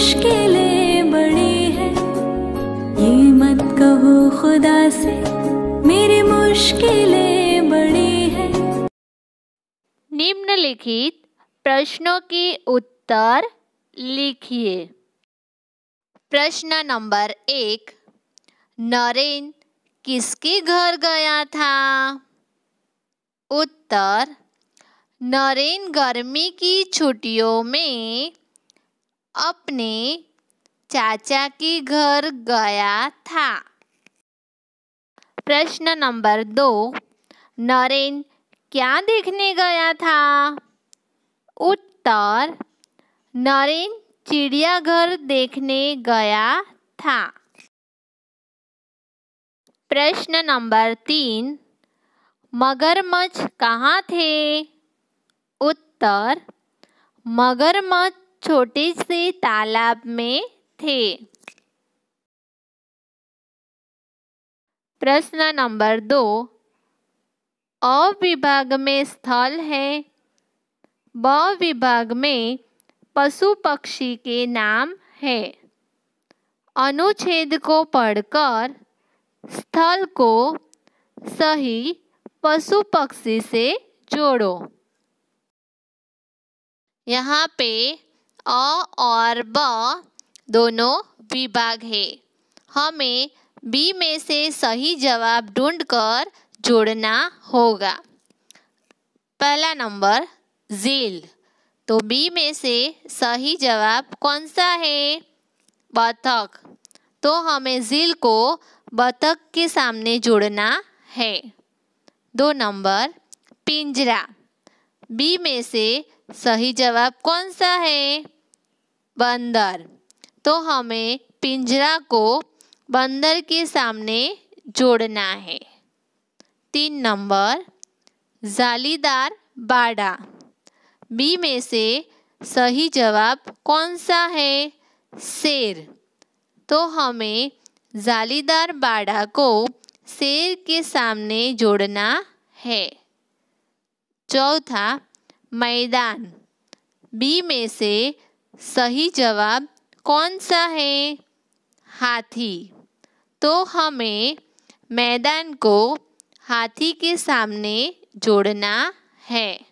मुश्किलें बड़ी है ये मत कहो खुदा से मेरी मुश्किलें बड़ी निम्नलिखित प्रश्नों की उत्तर लिखिए प्रश्न नंबर एक नरेन किसके घर गया था उत्तर नरेन गर्मी की छुट्टियों में अपने चाचा के घर गया था प्रश्न नंबर दो नरेन क्या देखने गया था उत्तर नरेन चिड़ियाघर देखने गया था प्रश्न नंबर तीन मगरमच्छ कहाँ थे उत्तर मगरमच्छ छोटे से तालाब में थे प्रश्न नंबर दो अविभाग में स्थल है ब विभाग में पशु पक्षी के नाम है अनुच्छेद को पढ़कर स्थल को सही पशु पक्षी से जोड़ो यहाँ पे अ और ब दोनों विभाग है हमें बी में से सही जवाब ढूंढकर जोड़ना होगा पहला नंबर झील तो बी में से सही जवाब कौन सा है बतख तो हमें झील को बतख के सामने जोड़ना है दो नंबर पिंजरा बी में से सही जवाब कौन सा है बंदर तो हमें पिंजरा को बंदर के सामने जोड़ना है तीन नंबर जालीदार बाड़ा बी में से सही जवाब कौन सा है शेर तो हमें जालीदार बाड़ा को शेर के सामने जोड़ना है चौथा मैदान बी में से सही जवाब कौन सा है हाथी तो हमें मैदान को हाथी के सामने जोड़ना है